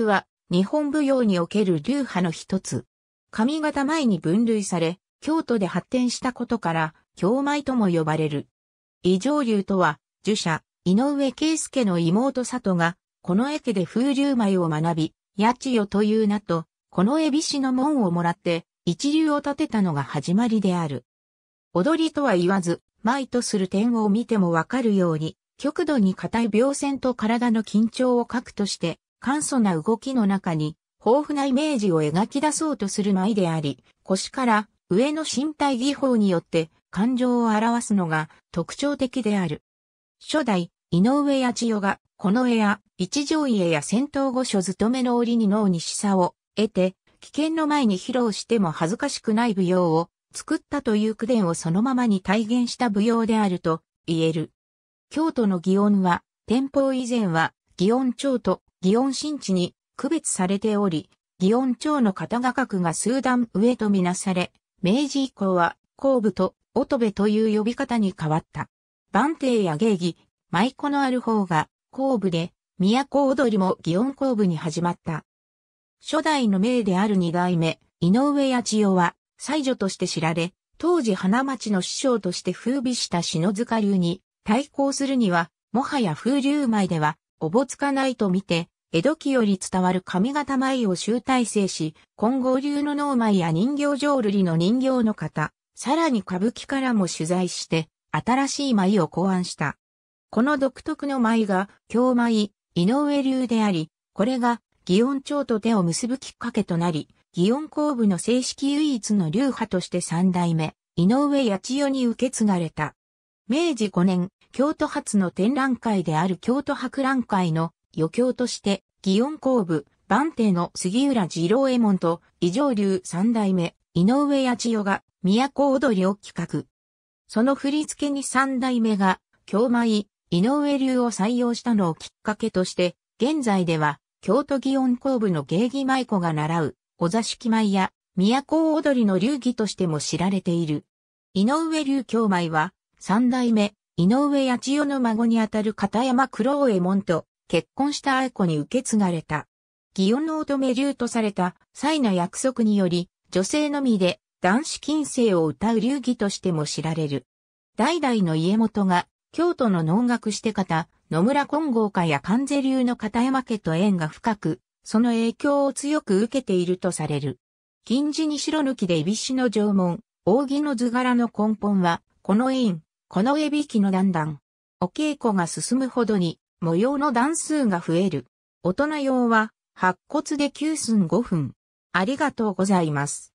は、日本舞踊における流派の一つ。上方前に分類され、京都で発展したことから、京舞とも呼ばれる。異常流とは、儒者、井上圭介の妹里が、この駅で風流舞を学び、八千代という名と、この恵比寿の門をもらって、一流を立てたのが始まりである。踊りとは言わず、舞とする点を見てもわかるように、極度に硬い病線と体の緊張を核として、簡素な動きの中に、豊富なイメージを描き出そうとする舞であり、腰から上の身体技法によって感情を表すのが特徴的である。初代、井上八千代が、この絵や、一条家や戦闘御所勤めの折に脳に示唆を得て、危険の前に披露しても恥ずかしくない舞踊を作ったという句伝をそのままに体現した舞踊であると言える。京都の祇園は、天保以前は祇園町と祇園新地に区別されており、祇園町の片画角が数段上とみなされ、明治以降は、後部と乙部という呼び方に変わった。番亭や芸儀、舞妓のある方が、後部で、都踊りも祇園後部に始まった。初代の名である二代目、井上八千代は、祭女として知られ、当時花町の師匠として風靡した篠塚流に、対抗するには、もはや風流舞では、おぼつかないと見て、江戸期より伝わる上方舞を集大成し、金剛流の脳舞や人形浄瑠璃の人形の方、さらに歌舞伎からも取材して、新しい舞を考案した。この独特の舞が、京舞、井上流であり、これが、祇園町と手を結ぶきっかけとなり、祇園工部の正式唯一の流派として三代目、井上八千代に受け継がれた。明治5年、京都発の展覧会である京都博覧会の余興として、祇園工部、番邸の杉浦二郎右衛門と、異常流三代目、井上八千代が、都踊りを企画。その振り付けに三代目が、京舞、井上流を採用したのをきっかけとして、現在では、京都祇園工部の芸妓舞子が習う、お座敷舞や、都踊りの流儀としても知られている。井上流京舞は、三代目、井上八千代の孫にあたる片山黒右衛門と、結婚した愛子に受け継がれた。祇園の乙女流とされた、際の約束により、女性のみで男子禁制を歌う流儀としても知られる。代々の家元が、京都の農学して方、野村金剛家や関税流の片山家と縁が深く、その影響を強く受けているとされる。金字に白抜きでいびしの縄文、扇の図柄の根本は、この縁、この絵引きの段々。お稽古が進むほどに、模様の段数が増える。大人用は、白骨で9寸5分。ありがとうございます。